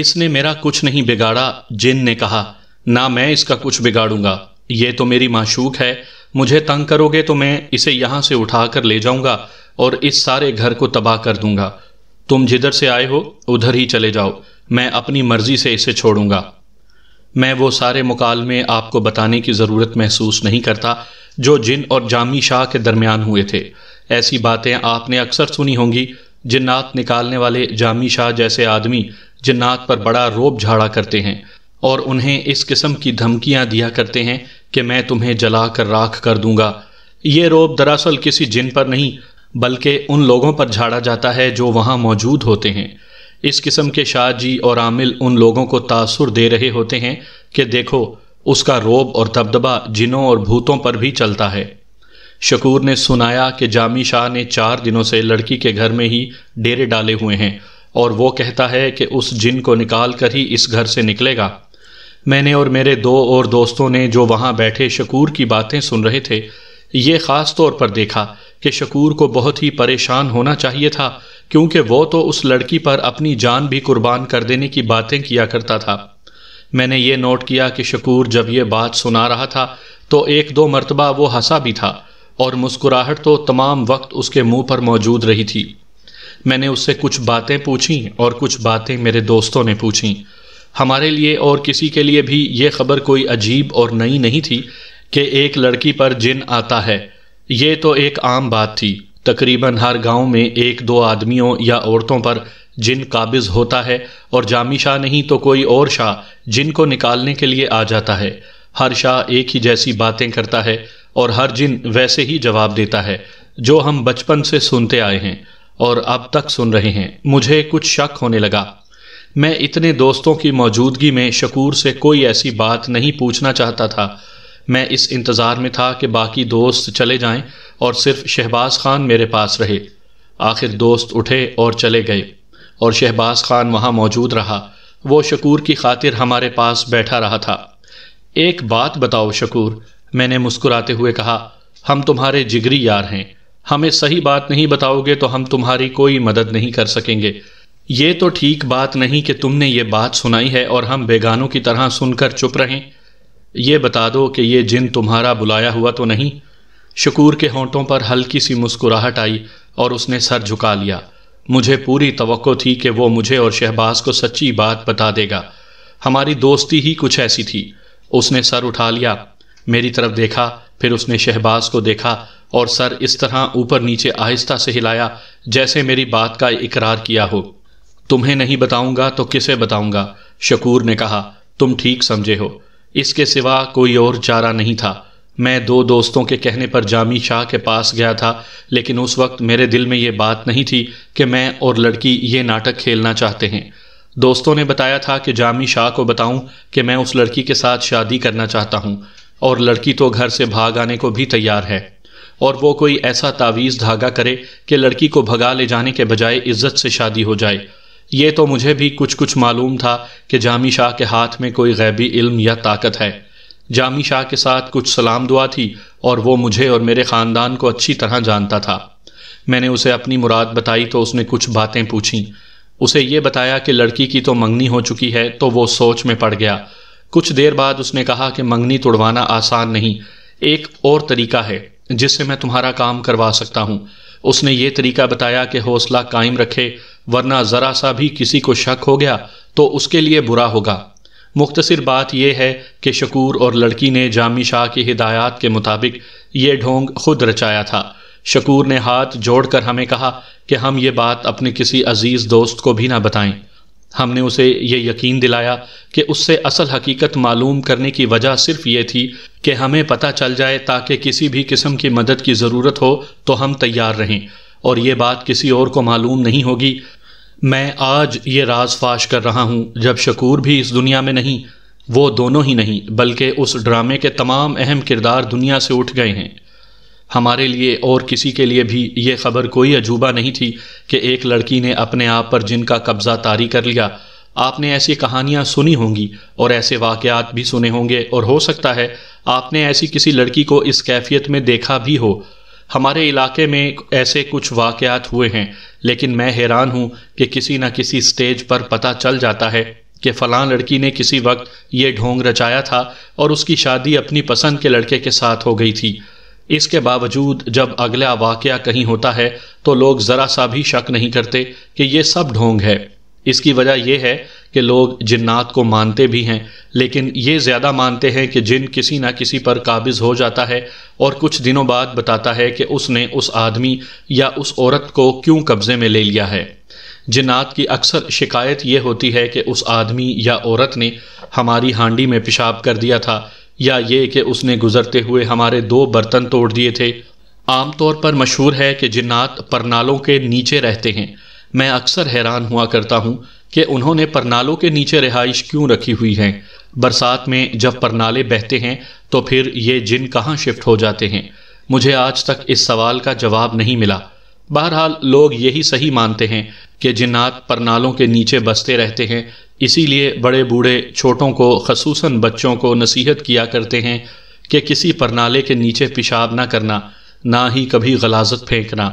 इसने मेरा कुछ नहीं बिगाड़ा जिन ने कहा ना मैं इसका कुछ बिगाड़ूंगा ये तो मेरी माशूक है मुझे तंग करोगे तो मैं इसे यहां से उठा कर ले जाऊंगा और इस सारे घर को तबाह कर दूंगा तुम जिधर से आए हो उधर ही चले जाओ मैं अपनी मर्जी से इसे छोड़ूंगा मैं वो सारे मुकालमे आपको बताने की ज़रूरत महसूस नहीं करता जो जिन और जामी शाह के दरमियान हुए थे ऐसी बातें आपने अक्सर सुनी होंगी जिन्नात निकालने वाले जामी शाह जैसे आदमी जिन्नात पर बड़ा रोब झाड़ा करते हैं और उन्हें इस किस्म की धमकियां दिया करते हैं कि मैं तुम्हें जला कर राख कर दूंगा ये रोब दरअसल किसी जिन पर नहीं बल्कि उन लोगों पर झाड़ा जाता है जो वहाँ मौजूद होते हैं इस किस्म के शाह जी और आमिल उन लोगों को तासुर दे रहे होते हैं कि देखो उसका रोब और दबदबा जिनों और भूतों पर भी चलता है शकूर ने सुनाया कि जामी शाह ने चार दिनों से लड़की के घर में ही डेरे डाले हुए हैं और वो कहता है कि उस जिन को निकाल कर ही इस घर से निकलेगा मैंने और मेरे दो और दोस्तों ने जो वहाँ बैठे शकूर की बातें सुन रहे थे ये ख़ास तौर पर देखा कि शकूर को बहुत ही परेशान होना चाहिए था क्योंकि वो तो उस लड़की पर अपनी जान भी कुर्बान कर देने की बातें किया करता था मैंने ये नोट किया कि शकूर जब ये बात सुना रहा था तो एक दो मरतबा वो हंसा भी था और मुस्कुराहट तो तमाम वक्त उसके मुंह पर मौजूद रही थी मैंने उससे कुछ बातें पूछी और कुछ बातें मेरे दोस्तों ने पूछी हमारे लिए और किसी के लिए भी ये खबर कोई अजीब और नई नहीं थी कि एक लड़की पर जिन आता है ये तो एक आम बात थी तकरीबन हर गांव में एक दो आदमियों या औरतों पर जिन काबिज होता है और जामी शाह नहीं तो कोई और शाह जिन को निकालने के लिए आ जाता है हर शाह एक ही जैसी बातें करता है और हर जिन वैसे ही जवाब देता है जो हम बचपन से सुनते आए हैं और अब तक सुन रहे हैं मुझे कुछ शक होने लगा मैं इतने दोस्तों की मौजूदगी में शकूर से कोई ऐसी बात नहीं पूछना चाहता था मैं इस इंतज़ार में था कि बाकी दोस्त चले जाएं और सिर्फ शहबाज खान मेरे पास रहे आखिर दोस्त उठे और चले गए और शहबाज खान वहाँ मौजूद रहा वो शकूर की खातिर हमारे पास बैठा रहा था एक बात बताओ शकूर मैंने मुस्कुराते हुए कहा हम तुम्हारे जिगरी यार हैं हमें सही बात नहीं बताओगे तो हम तुम्हारी कोई मदद नहीं कर सकेंगे ये तो ठीक बात नहीं कि तुमने ये बात सुनाई है और हम बेगानों की तरह सुनकर चुप रहें ये बता दो कि ये जिन तुम्हारा बुलाया हुआ तो नहीं शकूर के होंठों पर हल्की सी मुस्कुराहट आई और उसने सर झुका लिया मुझे पूरी तो थी कि वो मुझे और शहबाज को सच्ची बात बता देगा हमारी दोस्ती ही कुछ ऐसी थी उसने सर उठा लिया मेरी तरफ देखा फिर उसने शहबाज को देखा और सर इस तरह ऊपर नीचे आहिस्ता से हिलाया जैसे मेरी बात का इकरार किया हो तुम्हें नहीं बताऊंगा तो किसे बताऊंगा शकूर ने कहा तुम ठीक समझे हो इसके सिवा कोई और चारा नहीं था मैं दो दोस्तों के कहने पर जामी शाह के पास गया था लेकिन उस वक्त मेरे दिल में ये बात नहीं थी कि मैं और लड़की ये नाटक खेलना चाहते हैं दोस्तों ने बताया था कि जामी शाह को बताऊं कि मैं उस लड़की के साथ शादी करना चाहता हूं और लड़की तो घर से भाग आने को भी तैयार है और वो कोई ऐसा तावीज़ धागा करे कि लड़की को भगा ले जाने के बजाय इज्जत से शादी हो जाए ये तो मुझे भी कुछ कुछ मालूम था कि जामी शाह के हाथ में कोई गैबी इल्म या ताकत है जामी शाह के साथ कुछ सलाम दुआ थी और वो मुझे और मेरे ख़ानदान को अच्छी तरह जानता था मैंने उसे अपनी मुराद बताई तो उसने कुछ बातें पूछी उसे ये बताया कि लड़की की तो मंगनी हो चुकी है तो वो सोच में पड़ गया कुछ देर बाद उसने कहा कि मंगनी तोड़वाना आसान नहीं एक और तरीका है जिससे मैं तुम्हारा काम करवा सकता हूँ उसने ये तरीका बताया कि हौसला कायम रखे वरना ज़रा सा भी किसी को शक हो गया तो उसके लिए बुरा होगा मुख्तसर बात यह है कि शकूर और लड़की ने जामी शाह की हिदायत के मुताबिक ये ढोंग खुद रचाया था शकूर ने हाथ जोड़कर हमें कहा कि हम ये बात अपने किसी अजीज़ दोस्त को भी ना बताएं हमने उसे ये यकीन दिलाया कि उससे असल हकीकत मालूम करने की वजह सिर्फ ये थी कि हमें पता चल जाए ताकि किसी भी किस्म की मदद की ज़रूरत हो तो हम तैयार रहें और ये बात किसी और को मालूम नहीं होगी मैं आज ये राज फाश कर रहा हूँ जब शकूर भी इस दुनिया में नहीं वो दोनों ही नहीं बल्कि उस ड्रामे के तमाम अहम किरदार दुनिया से उठ गए हैं हमारे लिए और किसी के लिए भी ये खबर कोई अजूबा नहीं थी कि एक लड़की ने अपने आप पर जिनका कब्ज़ा तारी कर लिया आपने ऐसी कहानियाँ सुनी होंगी और ऐसे वाक़ात भी सुने होंगे और हो सकता है आपने ऐसी किसी लड़की को इस कैफियत में देखा भी हो हमारे इलाके में ऐसे कुछ वाक़ात हुए हैं लेकिन मैं हैरान हूँ कि किसी न किसी स्टेज पर पता चल जाता है कि फ़लां लड़की ने किसी वक्त ये ढोंग रचाया था और उसकी शादी अपनी पसंद के लड़के के साथ हो गई थी इसके बावजूद जब अगला वाक़ कहीं होता है तो लोग ज़रा सा भी शक नहीं करते कि यह सब ढोंग है इसकी वजह यह है कि लोग जिन्नात को मानते भी हैं लेकिन ये ज़्यादा मानते हैं कि जिन किसी ना किसी पर काबिज़ हो जाता है और कुछ दिनों बाद बताता है कि उसने उस आदमी या उस औरत को क्यों कब्ज़े में ले लिया है जिन्नात की अक्सर शिकायत यह होती है कि उस आदमी या औरत ने हमारी हांडी में पेशाब कर दिया था या ये कि उसने गुजरते हुए हमारे दो बर्तन तोड़ दिए थे आमतौर पर मशहूर है कि जिन्नात परनालों के नीचे रहते हैं मैं अक्सर हैरान हुआ करता हूँ कि उन्होंने परनालों के नीचे रिहाइश क्यों रखी हुई है बरसात में जब परनाले बहते हैं तो फिर ये जिन कहाँ शिफ्ट हो जाते हैं मुझे आज तक इस सवाल का जवाब नहीं मिला बहरहाल लोग यही सही मानते हैं कि जिन्नात परनालों के नीचे बसते रहते हैं इसीलिए बड़े बूढ़े छोटों को खसूस बच्चों को नसीहत किया करते हैं कि किसी पर नाले के नीचे पेशाब ना करना ना ही कभी गलाजत फेंकना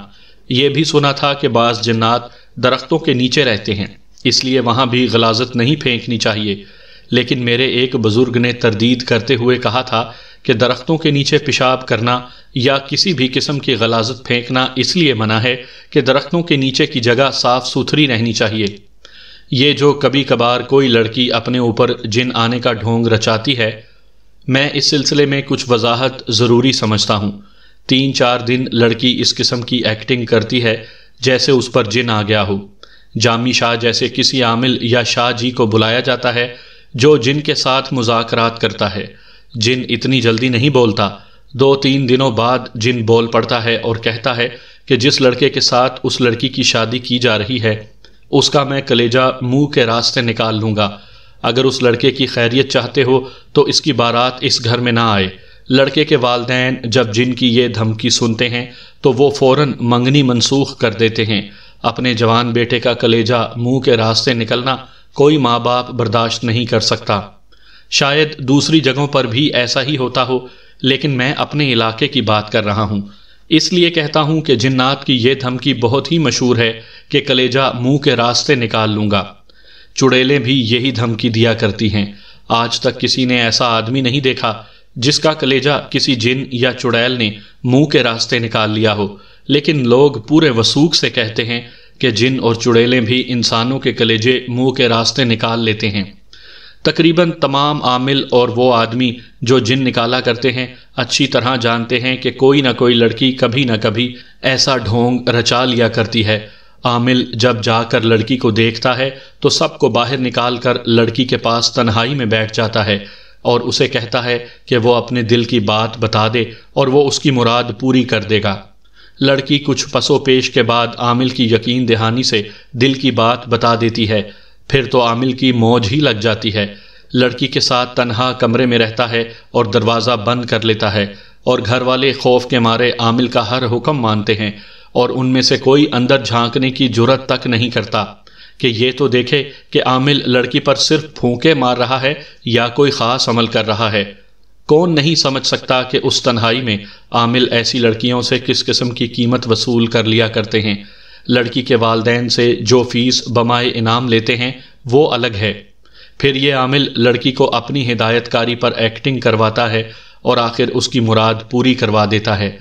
यह भी सुना था कि बाज़ जन्नात दरख्तों के नीचे रहते हैं इसलिए वहाँ भी गलाजत नहीं फेंकनी चाहिए लेकिन मेरे एक बुज़ुर्ग ने तरदीद करते हुए कहा था कि दरख्तों के नीचे पेशाब करना या किसी भी किस्म की गलाजत फेंकना इसलिए मना है कि दरख्तों के नीचे की जगह साफ़ सुथरी रहनी चाहिए ये जो कभी कभार कोई लड़की अपने ऊपर जिन आने का ढोंग रचाती है मैं इस सिलसिले में कुछ वजाहत ज़रूरी समझता हूँ तीन चार दिन लड़की इस किस्म की एक्टिंग करती है जैसे उस पर जिन आ गया हो जामी शाह जैसे किसी आमिल या शाह जी को बुलाया जाता है जो जिन के साथ मुजाकरात करता है जिन इतनी जल्दी नहीं बोलता दो तीन दिनों बाद जिन बोल पड़ता है और कहता है कि जिस लड़के के साथ उस लड़की की शादी की जा रही है उसका मैं कलेजा मुंह के रास्ते निकाल लूँगा अगर उस लड़के की खैरियत चाहते हो तो इसकी बारात इस घर में ना आए लड़के के वालदेन जब जिनकी ये धमकी सुनते हैं तो वो फ़ौर मंगनी मनसूख कर देते हैं अपने जवान बेटे का कलेजा मुंह के रास्ते निकलना कोई माँ बाप बर्दाश्त नहीं कर सकता शायद दूसरी जगहों पर भी ऐसा ही होता हो लेकिन मैं अपने इलाके की बात कर रहा हूँ इसलिए कहता हूं कि जिन्नात की यह धमकी बहुत ही मशहूर है कि कलेजा मुंह के रास्ते निकाल लूंगा चुड़ैलें भी यही धमकी दिया करती हैं आज तक किसी ने ऐसा आदमी नहीं देखा जिसका कलेजा किसी जिन या चुड़ैल ने मुंह के रास्ते निकाल लिया हो लेकिन लोग पूरे वसूख से कहते हैं कि जिन और चुड़ैलें भी इंसानों के कलेजे मुंह के रास्ते निकाल लेते हैं तकरीबन तमाम आमिल और वो आदमी जो जिन निकाला करते हैं अच्छी तरह जानते हैं कि कोई ना कोई लड़की कभी ना कभी ऐसा ढोंग रचा लिया करती है आमिल जब जाकर लड़की को देखता है तो सबको बाहर निकाल कर लड़की के पास तन्हाई में बैठ जाता है और उसे कहता है कि वो अपने दिल की बात बता दे और वो उसकी मुराद पूरी कर देगा लड़की कुछ पेश के बाद आमिल की यकीन दहानी से दिल की बात बता देती है फिर तो आमिल की मौज ही लग जाती है लड़की के साथ तनहा कमरे में रहता है और दरवाज़ा बंद कर लेता है और घर वाले खौफ के मारे आमिल का हर हुक्म मानते हैं और उनमें से कोई अंदर झांकने की जरूरत तक नहीं करता कि ये तो देखे कि आमिल लड़की पर सिर्फ फूंके मार रहा है या कोई ख़ास अमल कर रहा है कौन नहीं समझ सकता कि उस तन्हाई में आमिल ऐसी लड़कियों से किस किस्म की कीमत वसूल कर लिया करते हैं लड़की के वालदेन से जो फीस बमाए इनाम लेते हैं वो अलग है फिर ये आमिल लड़की को अपनी हिदायतकारी पर एक्टिंग करवाता है और आखिर उसकी मुराद पूरी करवा देता है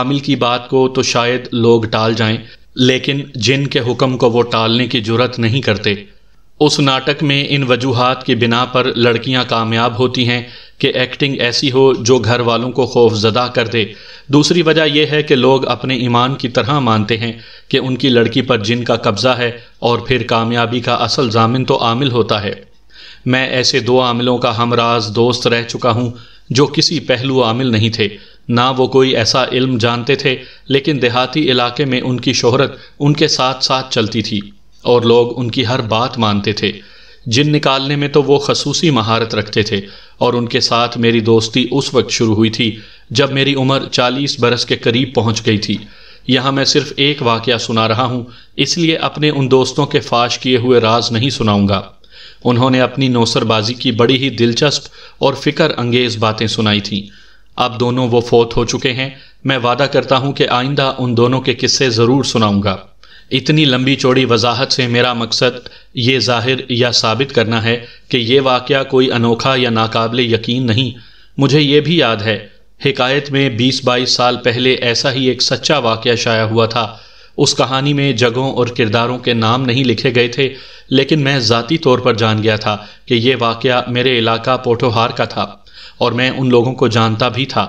आमिल की बात को तो शायद लोग टाल जाएं लेकिन जिन के हुक्म को वो टालने की जरूरत नहीं करते उस नाटक में इन वजूहत के बिना पर लड़कियां कामयाब होती हैं कि एक्टिंग ऐसी हो जो घर वालों को खौफजदा कर दे दूसरी वजह यह है कि लोग अपने ईमान की तरह मानते हैं कि उनकी लड़की पर जिन का कब्ज़ा है और फिर कामयाबी का असल जामिन तो आमिल होता है मैं ऐसे दो आमिलों का हमराज दोस्त रह चुका हूँ जो किसी पहलू आमिल नहीं थे ना वो कोई ऐसा इल्म जानते थे लेकिन देहाती इलाके में उनकी शोहरत उनके साथ साथ चलती थी और लोग उनकी हर बात मानते थे जिन निकालने में तो वो खसूसी महारत रखते थे और उनके साथ मेरी दोस्ती उस वक्त शुरू हुई थी जब मेरी उम्र 40 बरस के करीब पहुंच गई थी यहाँ मैं सिर्फ एक वाक़ सुना रहा हूँ इसलिए अपने उन दोस्तों के फाश किए हुए राज नहीं सुनाऊँगा उन्होंने अपनी नौसरबाजी की बड़ी ही दिलचस्प और फिक्र अंगेज़ बातें सुनाई थीं अब दोनों वो फोत हो चुके हैं मैं वादा करता हूँ कि आइंदा उन दोनों के किस्से ज़रूर सुनाऊंगा इतनी लंबी चौड़ी वजाहत से मेरा मकसद ये जाहिर या साबित करना है कि ये वाक़ कोई अनोखा या नाकबले यकीन नहीं मुझे ये भी याद है हिकायत में 20-22 साल पहले ऐसा ही एक सच्चा वाक़ शाया हुआ था उस कहानी में जगहों और किरदारों के नाम नहीं लिखे गए थे लेकिन मैं ज़ाती तौर पर जान गया था कि यह वाक़ मेरे इलाका पोठोहार का था और मैं उन लोगों को जानता भी था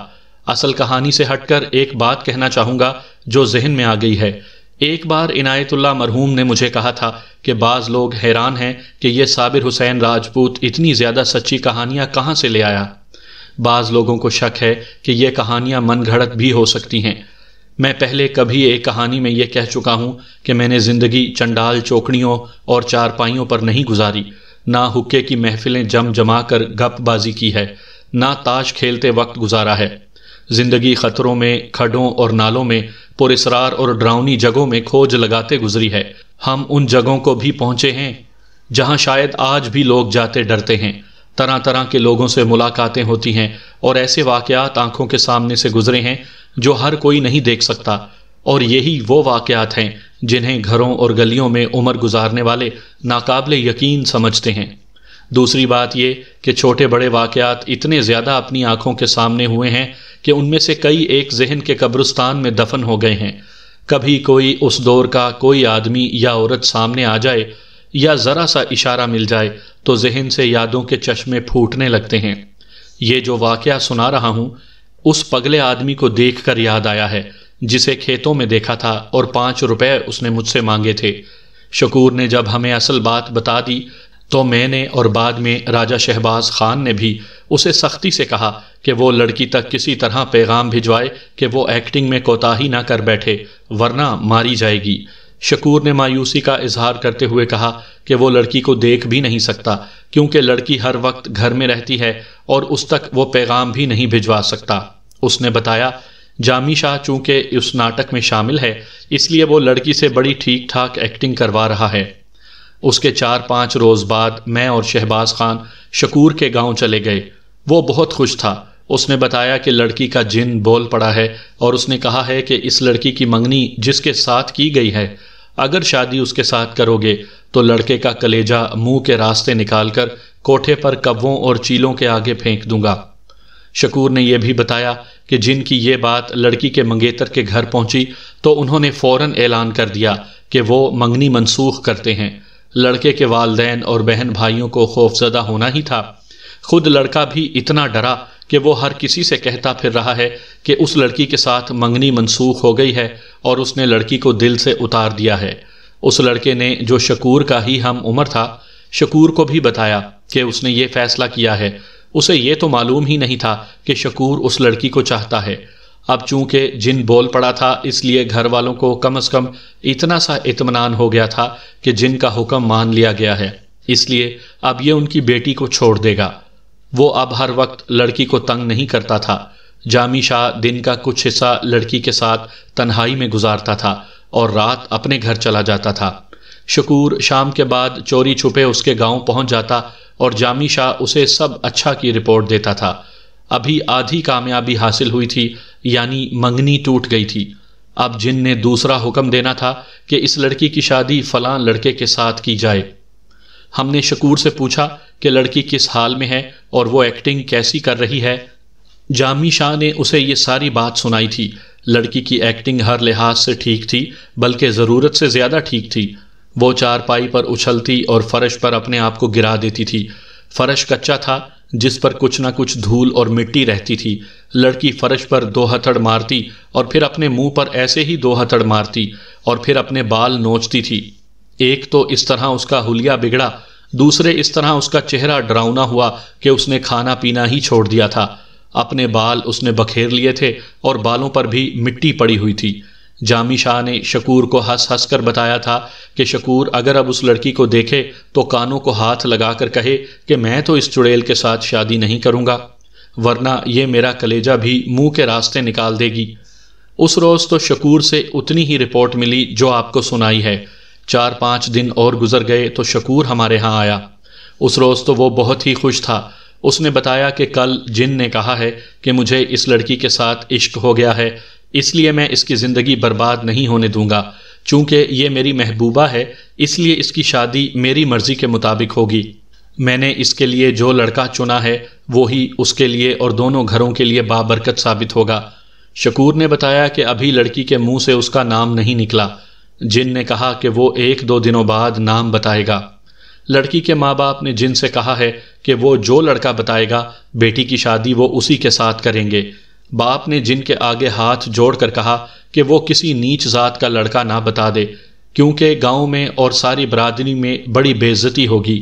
असल कहानी से हटकर एक बात कहना चाहूँगा जो जहन में आ गई है एक बार इनायतुल्ला मरहूम ने मुझे कहा था कि बाज़ लोग हैरान हैं कि यह साबिर हुसैन राजपूत इतनी ज़्यादा सच्ची कहानियाँ कहाँ से ले आया बाज़ लोगों को शक है कि यह कहानियाँ मन घड़त भी हो सकती हैं मैं पहले कभी एक कहानी में यह कह चुका हूँ कि मैंने ज़िंदगी चंडाल चौकड़ियों और चारपाइयों पर नहीं गुजारी ना हुक्के की महफिलें जम जमा कर गपबाजी की है ना ताश खेलते वक्त गुजारा है जिंदगी खतरों में खडों और नालों में पुरसरार और ड्राउनी जगहों में खोज लगाते गुजरी है हम उन जगहों को भी पहुंचे हैं जहां शायद आज भी लोग जाते डरते हैं तरह तरह के लोगों से मुलाकातें होती हैं और ऐसे वाकयात आंखों के सामने से गुजरे हैं जो हर कोई नहीं देख सकता और यही वो वाकयात हैं जिन्हें घरों और गलियों में उम्र गुजारने वाले नाकाबले यकीन समझते हैं दूसरी बात ये कि छोटे बड़े वाक़ात इतने ज़्यादा अपनी आँखों के सामने हुए हैं कि उनमें से कई एक जहन के कब्रस्तान में दफन हो गए हैं कभी कोई उस दौर का कोई आदमी या औरत सामने आ जाए या ज़रा सा इशारा मिल जाए तो जहन से यादों के चश्मे फूटने लगते हैं ये जो वाक़ सुना रहा हूँ उस पगले आदमी को देख कर याद आया है जिसे खेतों में देखा था और पाँच रुपए उसने मुझसे मांगे थे शकूर ने जब हमें असल बात बता दी तो मैंने और बाद में राजा शहबाज खान ने भी उसे सख्ती से कहा कि वो लड़की तक किसी तरह पैगाम भिजवाए कि वो एक्टिंग में कोताही ना कर बैठे वरना मारी जाएगी शकूर ने मायूसी का इजहार करते हुए कहा कि वो लड़की को देख भी नहीं सकता क्योंकि लड़की हर वक्त घर में रहती है और उस तक वो पैगाम भी नहीं भिजवा सकता उसने बताया जामी शाह चूंकि उस नाटक में शामिल है इसलिए वो लड़की से बड़ी ठीक ठाक एक्टिंग करवा रहा है उसके चार पाँच रोज़ बाद मैं और शहबाज खान शकूर के गांव चले गए वो बहुत खुश था उसने बताया कि लड़की का जिन बोल पड़ा है और उसने कहा है कि इस लड़की की मंगनी जिसके साथ की गई है अगर शादी उसके साथ करोगे तो लड़के का कलेजा मुंह के रास्ते निकालकर कोठे पर कब्वों और चीलों के आगे फेंक दूंगा शकूर ने यह भी बताया कि जिनकी ये बात लड़की के मंगेतर के घर पहुंची तो उन्होंने फौरन ऐलान कर दिया कि वो मंगनी मनसूख करते हैं लड़के के वालदेन और बहन भाइयों को खौफजदा होना ही था खुद लड़का भी इतना डरा कि वो हर किसी से कहता फिर रहा है कि उस लड़की के साथ मंगनी मनसूख हो गई है और उसने लड़की को दिल से उतार दिया है उस लड़के ने जो शकूर का ही हम उम्र था शकूर को भी बताया कि उसने ये फैसला किया है उसे ये तो मालूम ही नहीं था कि शकूर उस लड़की को चाहता है अब चूंकि जिन बोल पड़ा था इसलिए घर वालों को कम अज कम इतना सा इतमान हो गया था कि जिन का हुक्म मान लिया गया है इसलिए अब यह उनकी बेटी को छोड़ देगा वो अब हर वक्त लड़की को तंग नहीं करता था जामी शाह दिन का कुछ हिस्सा लड़की के साथ तन्हाई में गुजारता था और रात अपने घर चला जाता था शकूर शाम के बाद चोरी छुपे उसके गांव पहुंच जाता और जामी शाह उसे सब अच्छा की रिपोर्ट देता था अभी आधी कामयाबी हासिल हुई थी यानी मंगनी टूट गई थी अब जिन ने दूसरा हुक्म देना था कि इस लड़की की शादी फलां लड़के के साथ की जाए हमने शकूर से पूछा कि लड़की किस हाल में है और वो एक्टिंग कैसी कर रही है जामी शाह ने उसे ये सारी बात सुनाई थी लड़की की एक्टिंग हर लिहाज से ठीक थी बल्कि ज़रूरत से ज़्यादा ठीक थी वो चारपाई पर उछलती और फर्श पर अपने आप को गिरा देती थी फर्श कच्चा था जिस पर कुछ ना कुछ धूल और मिट्टी रहती थी लड़की फर्श पर दो हथड़ मारती और फिर अपने मुंह पर ऐसे ही दो हथड़ मारती और फिर अपने बाल नोचती थी एक तो इस तरह उसका हुलिया बिगड़ा दूसरे इस तरह उसका चेहरा डरावना हुआ कि उसने खाना पीना ही छोड़ दिया था अपने बाल उसने बखेर लिए थे और बालों पर भी मिट्टी पड़ी हुई थी जामी शाह ने शकूर को हंस हंस कर बताया था कि शकूर अगर अब उस लड़की को देखे तो कानों को हाथ लगाकर कहे कि मैं तो इस चुड़ैल के साथ शादी नहीं करूँगा वरना ये मेरा कलेजा भी मुंह के रास्ते निकाल देगी उस रोज़ तो शकूर से उतनी ही रिपोर्ट मिली जो आपको सुनाई है चार पाँच दिन और गुजर गए तो शकूर हमारे यहाँ आया उस रोज़ तो वो बहुत ही खुश था उसने बताया कि कल जिन ने कहा है कि मुझे इस लड़की के साथ इश्क हो गया है इसलिए मैं इसकी ज़िंदगी बर्बाद नहीं होने दूंगा चूँकि ये मेरी महबूबा है इसलिए इसकी शादी मेरी मर्ज़ी के मुताबिक होगी मैंने इसके लिए जो लड़का चुना है वो ही उसके लिए और दोनों घरों के लिए बाबरकत साबित होगा शकूर ने बताया कि अभी लड़की के मुंह से उसका नाम नहीं निकला जिन ने कहा कि वो एक दो दिनों बाद नाम बताएगा लड़की के माँ बाप ने जिन से कहा है कि वो जो लड़का बताएगा बेटी की शादी वो उसी के साथ करेंगे बाप ने जिनके आगे हाथ जोड़कर कहा कि वो किसी नीच जात का लड़का ना बता दे क्योंकि गांव में और सारी बरादरी में बड़ी बेइज्जती होगी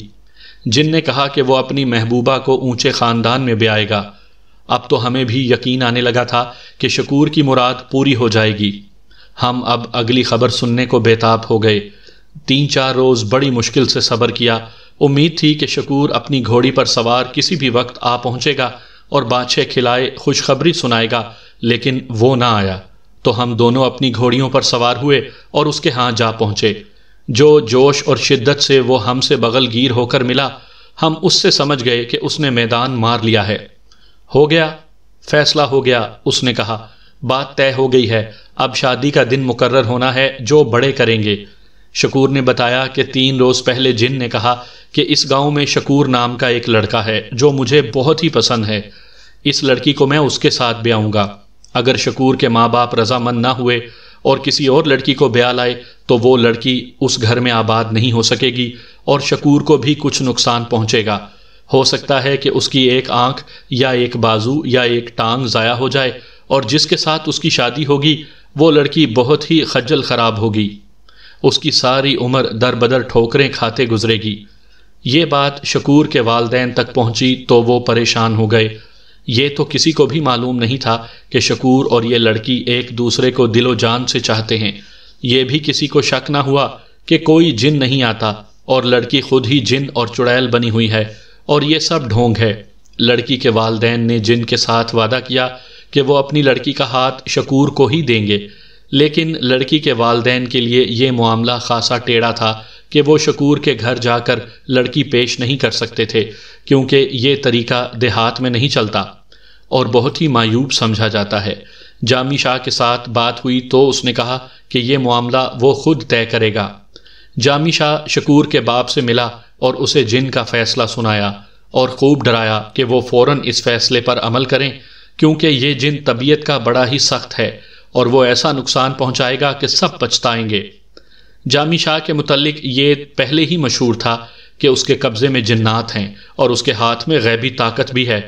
जिन ने कहा कि वो अपनी महबूबा को ऊंचे ख़ानदान में ब्याएगा अब तो हमें भी यकीन आने लगा था कि शकूर की मुराद पूरी हो जाएगी हम अब अगली खबर सुनने को बेताब हो गए तीन चार रोज़ बड़ी मुश्किल से सब्र किया उम्मीद थी कि शकूर अपनी घोड़ी पर सवार किसी भी वक्त आ पहुंचेगा और बाछे खिलाए खुशखबरी सुनाएगा लेकिन वो ना आया तो हम दोनों अपनी घोड़ियों पर सवार हुए और उसके हाथ जा पहुंचे जो जोश और शिद्दत से वो हमसे बगलगीर होकर मिला हम उससे समझ गए कि उसने मैदान मार लिया है हो गया फैसला हो गया उसने कहा बात तय हो गई है अब शादी का दिन मुकर्र होना है जो बड़े करेंगे शकूर ने बताया कि तीन रोज़ पहले जिन ने कहा कि इस गांव में शकूर नाम का एक लड़का है जो मुझे बहुत ही पसंद है इस लड़की को मैं उसके साथ ब्याऊँगा अगर शकूर के माँ बाप रजामंद ना हुए और किसी और लड़की को ब्याह लाए तो वो लड़की उस घर में आबाद नहीं हो सकेगी और शकूर को भी कुछ नुकसान पहुँचेगा हो सकता है कि उसकी एक आंख या एक बाजू या एक टांग ज़ाया हो जाए और जिसके साथ उसकी शादी होगी वो लड़की बहुत ही खज्जल खराब होगी उसकी सारी उम्र दर बदर ठोकरें खाते गुजरेगी ये बात शकूर के वालदेन तक पहुंची तो वो परेशान हो गए ये तो किसी को भी मालूम नहीं था कि शकूर और ये लड़की एक दूसरे को दिलो जान से चाहते हैं ये भी किसी को शक ना हुआ कि कोई जिन नहीं आता और लड़की खुद ही जिन और चुड़ैल बनी हुई है और ये सब ढोंग है लड़की के वालदेन ने जिन के साथ वादा किया कि वो अपनी लड़की का हाथ शकूर को ही देंगे लेकिन लड़की के वालदेन के लिए ये मामला खासा टेढ़ा था कि वो शकूर के घर जाकर लड़की पेश नहीं कर सकते थे क्योंकि ये तरीका देहात में नहीं चलता और बहुत ही मायूब समझा जाता है जामी शाह के साथ बात हुई तो उसने कहा कि ये मामला वो खुद तय करेगा जामी शाह शकूर के बाप से मिला और उसे जिन का फैसला सुनाया और खूब डराया कि वो फ़ौर इस फैसले पर अमल करें क्योंकि ये जिन तबीयत का बड़ा ही सख्त है और वो ऐसा नुकसान पहुंचाएगा कि सब पछताएंगे जामी शाह के मुतलिक ये पहले ही मशहूर था कि उसके कब्ज़े में जन्नात हैं और उसके हाथ में गैबी ताकत भी है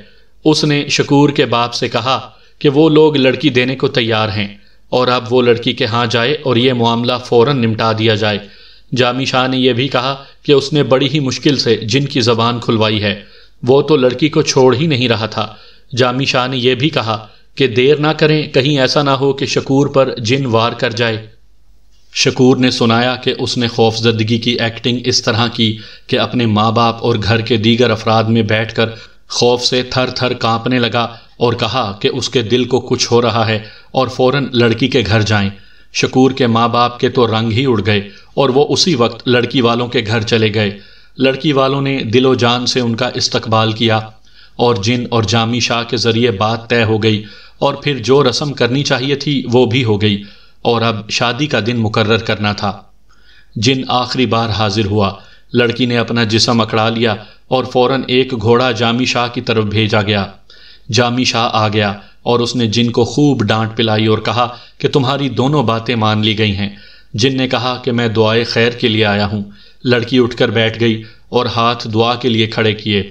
उसने शकूर के बाप से कहा कि वो लोग लड़की देने को तैयार हैं और अब वो लड़की के हाँ जाए और ये मामला फ़ौर निपटा दिया जाए जामी शाह ने यह भी कहा कि उसने बड़ी ही मुश्किल से जिनकी ज़बान खुलवाई है वो तो लड़की को छोड़ ही नहीं रहा था जामी शाह ने यह भी कहा कि देर ना करें कहीं ऐसा ना हो कि शकूर पर जिन वार कर जाए शकूर ने सुनाया कि उसने खौफजदगी की एक्टिंग इस तरह की कि अपने माँ बाप और घर के दीगर अफराद में बैठ कर खौफ से थर थर कांपने लगा और कहा कि उसके दिल को कुछ हो रहा है और फ़ौर लड़की के घर जाएं। शकूर के माँ बाप के तो रंग ही उड़ गए और वो उसी वक्त लड़की वालों के घर चले गए लड़की वालों ने दिलो जान से उनका इस्तकबाल किया और जिन और जामी शाह के ज़रिए बात तय हो गई और फिर जो रस्म करनी चाहिए थी वो भी हो गई और अब शादी का दिन मुकर्र करना था जिन आखिरी बार हाजिर हुआ लड़की ने अपना जिसम अकड़ा लिया और फौरन एक घोड़ा जामी शाह की तरफ भेजा गया जामी शाह आ गया और उसने जिन को खूब डांट पिलाई और कहा कि तुम्हारी दोनों बातें मान ली गई हैं जिन ने कहा कि मैं दुआए खैर के लिए आया हूँ लड़की उठकर बैठ गई और हाथ दुआ के लिए खड़े किए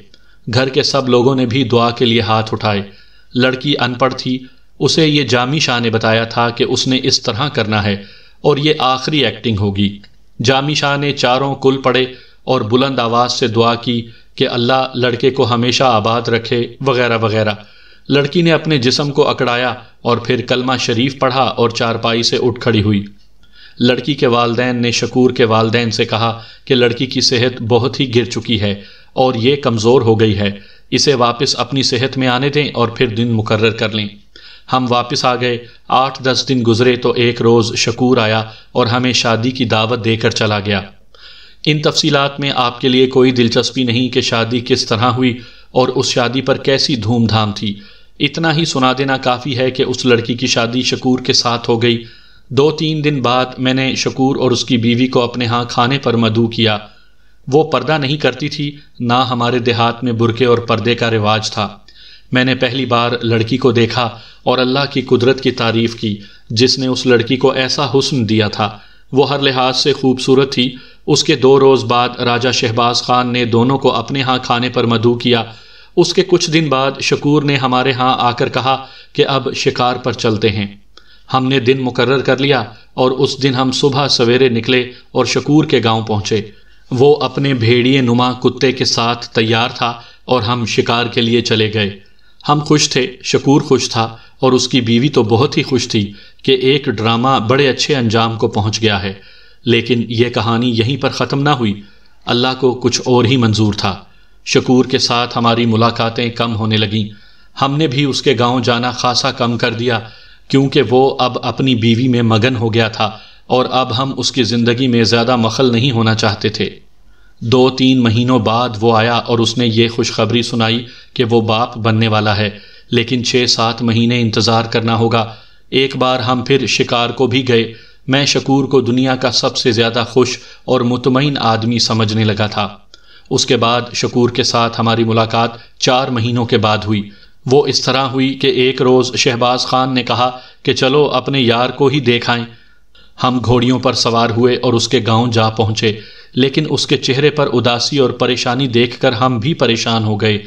घर के सब लोगों ने भी दुआ के लिए हाथ उठाए लड़की अनपढ़ थी उसे ये जामी शाह ने बताया था कि उसने इस तरह करना है और ये आखिरी एक्टिंग होगी जामी शाह ने चारों कुल पड़े और बुलंद आवाज़ से दुआ की कि अल्लाह लड़के को हमेशा आबाद रखे वगैरह वगैरह लड़की ने अपने जिसम को अकड़ाया और फिर कलमा शरीफ पढ़ा और चारपाई से उठ खड़ी हुई लड़की के वालदेन ने शकूर के वालदेन से कहा कि लड़की की सेहत बहुत ही गिर चुकी है और ये कमज़ोर हो गई है इसे वापस अपनी सेहत में आने दें और फिर दिन मुकर्र कर लें हम वापस आ गए आठ दस दिन गुजरे तो एक रोज़ शकूर आया और हमें शादी की दावत देकर चला गया इन तफसीलात में आपके लिए कोई दिलचस्पी नहीं कि शादी किस तरह हुई और उस शादी पर कैसी धूमधाम थी इतना ही सुना देना काफ़ी है कि उस लड़की की शादी शकूर के साथ हो गई दो तीन दिन बाद मैंने शकूर और उसकी बीवी को अपने यहाँ खाने पर मधु किया वो पर्दा नहीं करती थी ना हमारे देहात में बुरके और पर्दे का रिवाज था मैंने पहली बार लड़की को देखा और अल्लाह की कुदरत की तारीफ की जिसने उस लड़की को ऐसा हुस्न दिया था वो हर लिहाज से खूबसूरत थी उसके दो रोज़ बाद राजा शहबाज खान ने दोनों को अपने यहाँ खाने पर मधु किया उसके कुछ दिन बाद शकूर ने हमारे यहाँ आकर कहा कि अब शिकार पर चलते हैं हमने दिन मुकर्र कर लिया और उस दिन हम सुबह सवेरे निकले और शकूर के गांव पहुँचे वो अपने भेड़िए नुमा कुत्ते के साथ तैयार था और हम शिकार के लिए चले गए हम खुश थे शकूर खुश था और उसकी बीवी तो बहुत ही खुश थी कि एक ड्रामा बड़े अच्छे अंजाम को पहुंच गया है लेकिन यह कहानी यहीं पर ख़त्म ना हुई अल्लाह को कुछ और ही मंजूर था शकूर के साथ हमारी मुलाकातें कम होने लगीं हमने भी उसके गांव जाना खासा कम कर दिया क्योंकि वो अब अपनी बीवी में मगन हो गया था और अब हम उसकी ज़िंदगी में ज़्यादा मखल नहीं होना चाहते थे दो तीन महीनों बाद वो आया और उसने ये खुशखबरी सुनाई कि वो बाप बनने वाला है लेकिन छः सात महीने इंतज़ार करना होगा एक बार हम फिर शिकार को भी गए मैं शकूर को दुनिया का सबसे ज़्यादा खुश और मुतमिन आदमी समझने लगा था उसके बाद शकूर के साथ हमारी मुलाकात चार महीनों के बाद हुई वो इस तरह हुई कि एक रोज़ शहबाज खान ने कहा कि चलो अपने यार को ही देखाएं हम घोड़ियों पर सवार हुए और उसके गांव जा पहुंचे लेकिन उसके चेहरे पर उदासी और परेशानी देखकर हम भी परेशान हो गए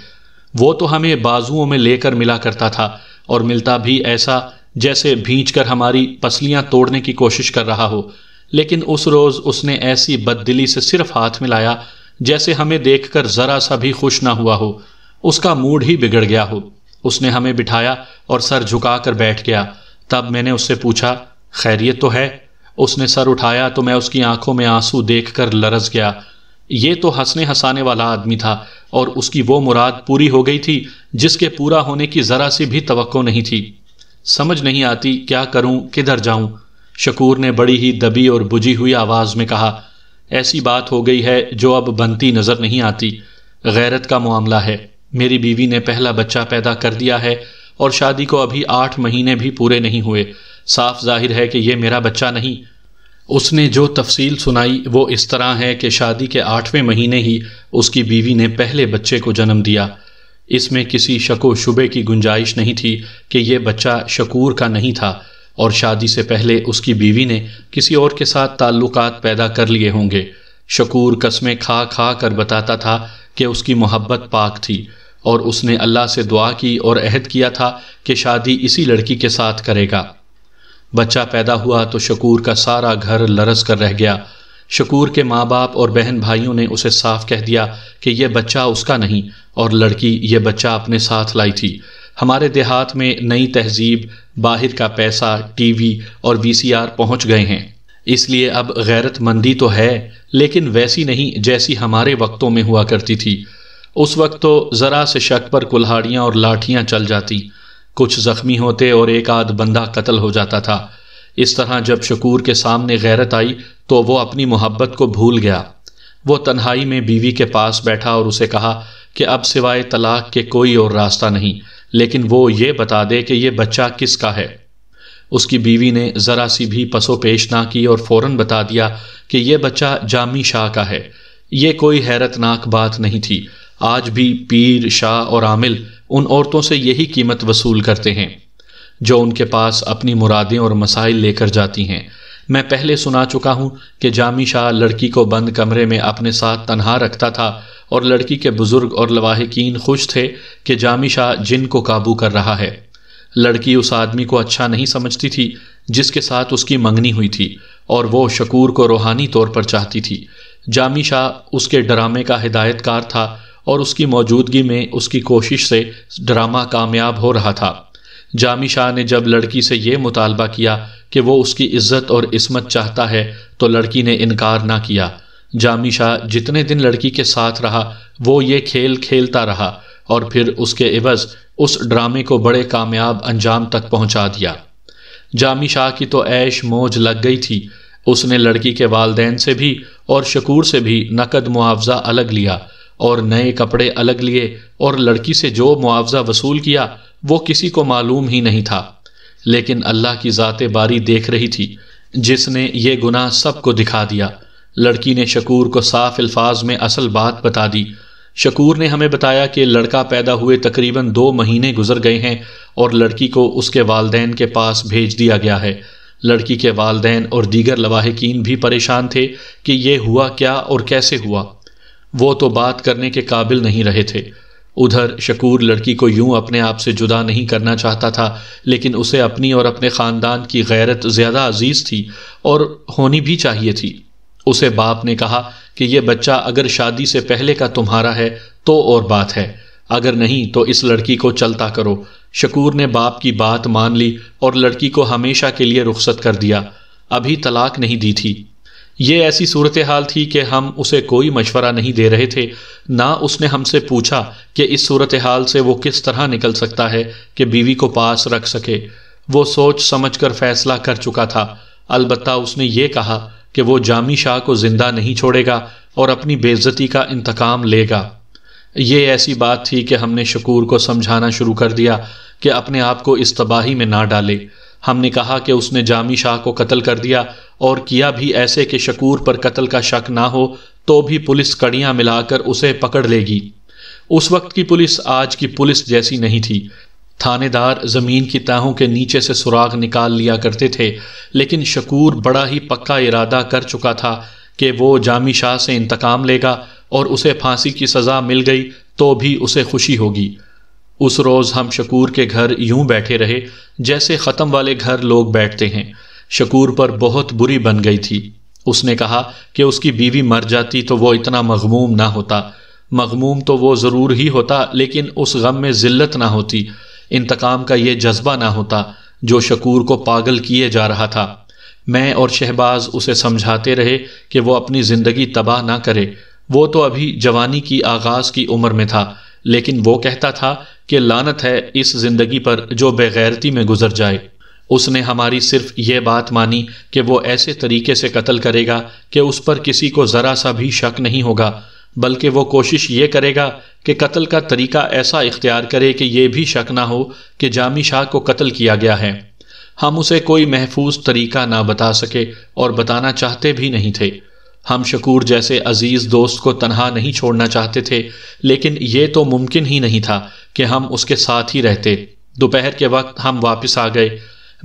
वो तो हमें बाजुओं में लेकर मिला करता था और मिलता भी ऐसा जैसे भींच कर हमारी पसलियां तोड़ने की कोशिश कर रहा हो लेकिन उस रोज़ उसने ऐसी बददिली से सिर्फ हाथ मिलाया जैसे हमें देखकर ज़रा सा भी खुश ना हुआ हो उसका मूड ही बिगड़ गया हो उसने हमें बिठाया और सर झुकाकर बैठ गया तब मैंने उससे पूछा खैरियत तो है उसने सर उठाया तो मैं उसकी आंखों में आंसू देखकर लरस गया ये तो हंसने हंसाने वाला आदमी था और उसकी वो मुराद पूरी हो गई थी जिसके पूरा होने की ज़रा सी भी तवक्को नहीं थी समझ नहीं आती क्या करूं किधर जाऊं शकूर ने बड़ी ही दबी और बुझी हुई आवाज़ में कहा ऐसी बात हो गई है जो अब बनती नज़र नहीं आती गैरत का मामला है मेरी बीवी ने पहला बच्चा पैदा कर दिया है और शादी को अभी आठ महीने भी पूरे नहीं हुए साफ जाहिर है कि यह मेरा बच्चा नहीं उसने जो तफसील सुनाई वो इस तरह है कि शादी के आठवें महीने ही उसकी बीवी ने पहले बच्चे को जन्म दिया इसमें किसी शको शुबे की गुंजाइश नहीं थी कि यह बच्चा शकूर का नहीं था और शादी से पहले उसकी बीवी ने किसी और के साथ ताल्लुक पैदा कर लिए होंगे शकूर कस्में खा खा कर बताता था कि उसकी मोहब्बत पाक थी और उसने अल्लाह से दुआ की और अहद किया था कि शादी इसी लड़की के साथ करेगा बच्चा पैदा हुआ तो शकूर का सारा घर लरस कर रह गया शकूर के माँ बाप और बहन भाइयों ने उसे साफ कह दिया कि यह बच्चा उसका नहीं और लड़की ये बच्चा अपने साथ लाई थी हमारे देहात में नई तहजीब बाहर का पैसा टीवी और वीसीआर पहुंच गए हैं इसलिए अब गैरतमंदी तो है लेकिन वैसी नहीं जैसी हमारे वक्तों में हुआ करती थी उस वक्त तो ज़रा से शक पर कुल्हाड़ियाँ और लाठियाँ चल जाती कुछ जख्मी होते और एक आध बंदा कत्ल हो जाता था इस तरह जब शकूर के सामने गैरत आई तो वो अपनी मोहब्बत को भूल गया वो तन्हाई में बीवी के पास बैठा और उसे कहा कि अब सिवाय तलाक के कोई और रास्ता नहीं लेकिन वो ये बता दे कि यह बच्चा किसका है उसकी बीवी ने ज़रा सी भी पसो पेश ना की और फौरन बता दिया कि यह बच्चा जामी शाह का है ये कोई हैरतनाक बात नहीं थी आज भी पीर शाह और आमिल उन औरतों से यही कीमत वसूल करते हैं जो उनके पास अपनी मुरादें और मसाइल लेकर जाती हैं मैं पहले सुना चुका हूं कि जामी शाह लड़की को बंद कमरे में अपने साथ तनहा रखता था और लड़की के बुजुर्ग और लवाहकिन खुश थे कि जामी शाह जिन को काबू कर रहा है लड़की उस आदमी को अच्छा नहीं समझती थी जिसके साथ उसकी मंगनी हुई थी और वो शकूर को रूहानी तौर पर चाहती थी जामी शाह उसके ड्रामे का हिदायतकार था और उसकी मौजूदगी में उसकी कोशिश से ड्रामा कामयाब हो रहा था जामी शाह ने जब लड़की से ये मुतालबा किया कि वो उसकी इज्जत और इसमत चाहता है तो लड़की ने इनकार ना किया जामी शाह जितने दिन लड़की के साथ रहा वो ये खेल खेलता रहा और फिर उसके इवज उस ड्रामे को बड़े कामयाब अंजाम तक पहुंचा दिया जामी शाह की तो ऐश मौज लग गई थी उसने लड़की के वालदेन से भी और शकूर से भी नकद मुआवजा अलग लिया और नए कपड़े अलग लिए और लड़की से जो मुआवजा वसूल किया वो किसी को मालूम ही नहीं था लेकिन अल्लाह की ज़ात बारी देख रही थी जिसने ये गुनाह सबको दिखा दिया लड़की ने शकूर को साफ अल्फाज में असल बात बता दी शकूर ने हमें बताया कि लड़का पैदा हुए तकरीबन दो महीने गुजर गए हैं और लड़की को उसके वालदेन के पास भेज दिया गया है लड़की के वालदेन और दीगर लवाहकिन भी परेशान थे कि यह हुआ क्या और कैसे हुआ वो तो बात करने के काबिल नहीं रहे थे उधर शकूर लड़की को यूं अपने आप से जुदा नहीं करना चाहता था लेकिन उसे अपनी और अपने ख़ानदान की गैरत ज़्यादा अजीज़ थी और होनी भी चाहिए थी उसे बाप ने कहा कि यह बच्चा अगर शादी से पहले का तुम्हारा है तो और बात है अगर नहीं तो इस लड़की को चलता करो शकूर ने बाप की बात मान ली और लड़की को हमेशा के लिए रुख्सत कर दिया अभी तलाक नहीं दी थी ये ऐसी सूरत हाल थी कि हम उसे कोई मशवरा नहीं दे रहे थे ना उसने हमसे पूछा कि इस सूरत हाल से वो किस तरह निकल सकता है कि बीवी को पास रख सके वो सोच समझ कर फैसला कर चुका था अलबत् उसने ये कहा कि वो जामी शाह को ज़िंदा नहीं छोड़ेगा और अपनी बेजती का इंतकाम लेगा ये ऐसी बात थी कि हमने शकूर को समझाना शुरू कर दिया कि अपने आप को इस तबाही में ना डाले हमने कहा कि उसने जामी शाह को कत्ल कर दिया और किया भी ऐसे कि शकूर पर कत्ल का शक ना हो तो भी पुलिस कड़ियाँ मिलाकर उसे पकड़ लेगी उस वक्त की पुलिस आज की पुलिस जैसी नहीं थी थानेदार ज़मीन की ताहों के नीचे से सुराग निकाल लिया करते थे लेकिन शकूर बड़ा ही पक्का इरादा कर चुका था कि वो जामी शाह से इंतकाम लेगा और उसे फांसी की सज़ा मिल गई तो भी उसे खुशी होगी उस रोज़ हम शकूर के घर यूं बैठे रहे जैसे ख़त्म वाले घर लोग बैठते हैं शकूर पर बहुत बुरी बन गई थी उसने कहा कि उसकी बीवी मर जाती तो वो इतना मगमूम ना होता मगमूम तो वो ज़रूर ही होता लेकिन उस गम में ज़िल्लत ना होती इंतकाम का ये जज्बा ना होता जो शकूर को पागल किए जा रहा था मैं और शहबाज उसे समझाते रहे कि वो अपनी ज़िंदगी तबाह ना करे वो तो अभी जवानी की आगाज़ की उम्र में था लेकिन वो कहता था कि लानत है इस ज़िंदगी पर जो बेगैरती में गुजर जाए उसने हमारी सिर्फ ये बात मानी कि वो ऐसे तरीके से कत्ल करेगा कि उस पर किसी को ज़रा सा भी शक नहीं होगा बल्कि वो कोशिश ये करेगा कि कत्ल का तरीका ऐसा इख्तियार करे कि यह भी शक ना हो कि जामी शाह को कत्ल किया गया है हम उसे कोई महफूज तरीका ना बता सके और बताना चाहते भी नहीं थे हम शकूर जैसे अजीज़ दोस्त को तनहा नहीं छोड़ना चाहते थे लेकिन ये तो मुमकिन ही नहीं था कि हम उसके साथ ही रहते दोपहर के वक्त हम वापस आ गए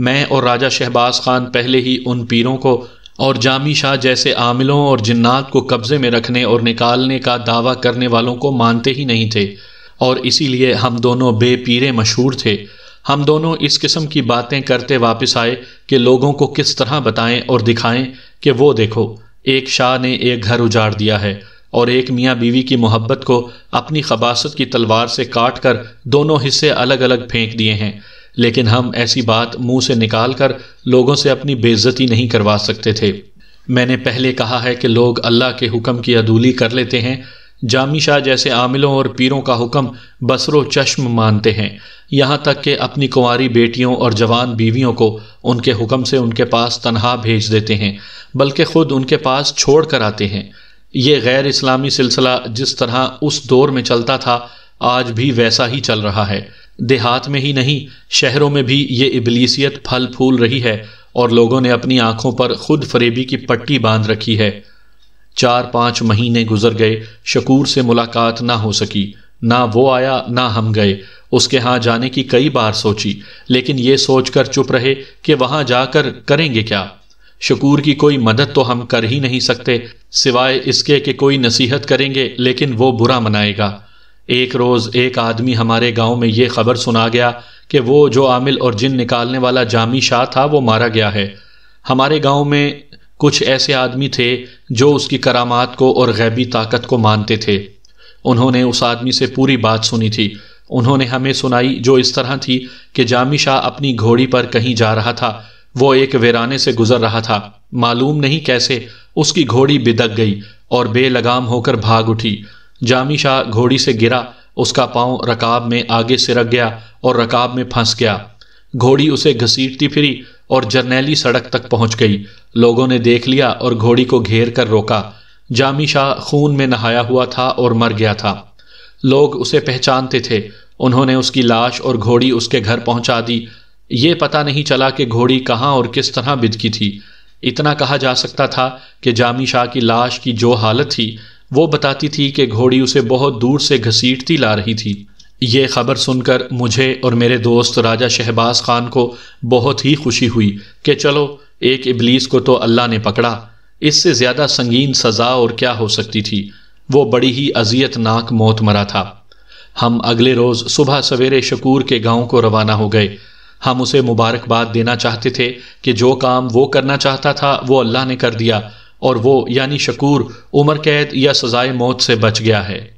मैं और राजा शहबाज खान पहले ही उन पीरों को और जामी शाह जैसे आमिलों और जिन्नात को कब्ज़े में रखने और निकालने का दावा करने वालों को मानते ही नहीं थे और इसीलिए हम दोनों बेपीरे मशहूर थे हम दोनों इस किस्म की बातें करते वापस आए कि लोगों को किस तरह बताएं और दिखाएं कि वो देखो एक शाह ने एक घर उजाड़ दिया है और एक मियाँ बीवी की मोहब्बत को अपनी खबासत की तलवार से काट कर दोनों हिस्से अलग अलग फेंक दिए हैं लेकिन हम ऐसी बात मुंह से निकाल कर लोगों से अपनी बेइज्जती नहीं करवा सकते थे मैंने पहले कहा है कि लोग अल्लाह के हुक्म की अदूली कर लेते हैं जामी शाह जैसे आमिलों और पीरों का हुक्म बसरो चश्म मानते हैं यहाँ तक कि अपनी कुंवारी बेटियों और जवान बीवियों को उनके हुक्म से उनके पास तनहा भेज देते हैं बल्कि ख़ुद उनके पास छोड़ कर आते हैं ये गैर इस्लामी सिलसिला जिस तरह उस दौर में चलता था आज भी वैसा ही चल रहा है देहात में ही नहीं शहरों में भी ये इबलीसियत फल फूल रही है और लोगों ने अपनी आंखों पर खुद फरेबी की पट्टी बांध रखी है चार पांच महीने गुजर गए शकूर से मुलाकात ना हो सकी ना वो आया ना हम गए उसके यहाँ जाने की कई बार सोची लेकिन ये सोचकर चुप रहे कि वहाँ जाकर करेंगे क्या शकूर की कोई मदद तो हम कर ही नहीं सकते सिवाय इसके कि कोई नसीहत करेंगे लेकिन वो बुरा मनाएगा एक रोज़ एक आदमी हमारे गांव में ये खबर सुना गया कि वो जो आमिल और जिन निकालने वाला जामी शाह था वो मारा गया है हमारे गांव में कुछ ऐसे आदमी थे जो उसकी करामात को और गैबी ताकत को मानते थे उन्होंने उस आदमी से पूरी बात सुनी थी उन्होंने हमें सुनाई जो इस तरह थी कि जामी शाह अपनी घोड़ी पर कहीं जा रहा था वो एक वीराने से गुजर रहा था मालूम नहीं कैसे उसकी घोड़ी बिदक गई और बेलगाम होकर भाग उठी जामी शाह घोड़ी से गिरा उसका पांव रकाब में आगे सिरक गया और रकाब में फंस गया घोड़ी उसे घसीटती फिरी और जर्नैली सड़क तक पहुंच गई लोगों ने देख लिया और घोड़ी को घेर कर रोका जामी शाह खून में नहाया हुआ था और मर गया था लोग उसे पहचानते थे उन्होंने उसकी लाश और घोड़ी उसके घर पहुंचा दी ये पता नहीं चला कि घोड़ी कहाँ और किस तरह बिदकी थी इतना कहा जा सकता था कि जामी शाह की लाश की जो हालत थी वो बताती थी कि घोड़ी उसे बहुत दूर से घसीटती ला रही थी ये खबर सुनकर मुझे और मेरे दोस्त राजा शहबाज खान को बहुत ही खुशी हुई कि चलो एक इबलीस को तो अल्लाह ने पकड़ा इससे ज़्यादा संगीन सज़ा और क्या हो सकती थी वो बड़ी ही अजियतनाक मौत मरा था हम अगले रोज़ सुबह सवेरे शकूर के गांव को रवाना हो गए हम उसे मुबारकबाद देना चाहते थे कि जो काम वो करना चाहता था वो अल्लाह ने कर दिया और वो यानी शकूर उम्र कैद या सज़ाए मौत से बच गया है